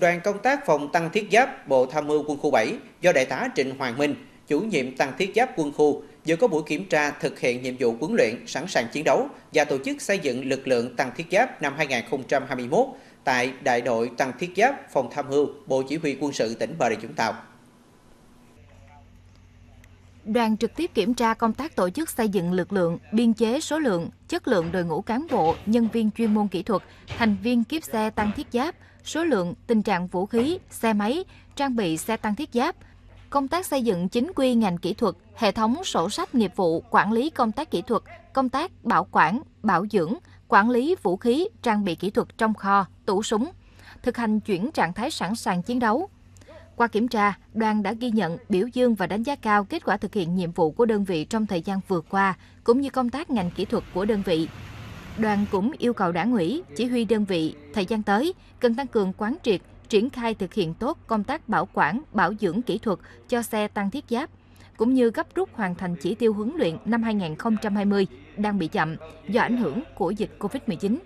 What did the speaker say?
đoàn công tác phòng tăng thiết giáp Bộ Tham mưu Quân khu 7 do Đại tá Trịnh Hoàng Minh, chủ nhiệm tăng thiết giáp quân khu, vừa có buổi kiểm tra thực hiện nhiệm vụ huấn luyện sẵn sàng chiến đấu và tổ chức xây dựng lực lượng tăng thiết giáp năm 2021 tại Đại đội Tăng thiết giáp Phòng Tham mưu Bộ Chỉ huy Quân sự tỉnh Bà Rịa Vũng Tàu đoàn trực tiếp kiểm tra công tác tổ chức xây dựng lực lượng, biên chế số lượng, chất lượng đội ngũ cán bộ, nhân viên chuyên môn kỹ thuật, thành viên kiếp xe tăng thiết giáp, số lượng, tình trạng vũ khí, xe máy, trang bị xe tăng thiết giáp, công tác xây dựng chính quy ngành kỹ thuật, hệ thống sổ sách nghiệp vụ, quản lý công tác kỹ thuật, công tác bảo quản, bảo dưỡng, quản lý vũ khí, trang bị kỹ thuật trong kho, tủ súng, thực hành chuyển trạng thái sẵn sàng chiến đấu, qua kiểm tra, đoàn đã ghi nhận, biểu dương và đánh giá cao kết quả thực hiện nhiệm vụ của đơn vị trong thời gian vừa qua, cũng như công tác ngành kỹ thuật của đơn vị. Đoàn cũng yêu cầu đảng ủy, chỉ huy đơn vị, thời gian tới, cần tăng cường quán triệt, triển khai thực hiện tốt công tác bảo quản, bảo dưỡng kỹ thuật cho xe tăng thiết giáp, cũng như gấp rút hoàn thành chỉ tiêu huấn luyện năm 2020 đang bị chậm do ảnh hưởng của dịch COVID-19.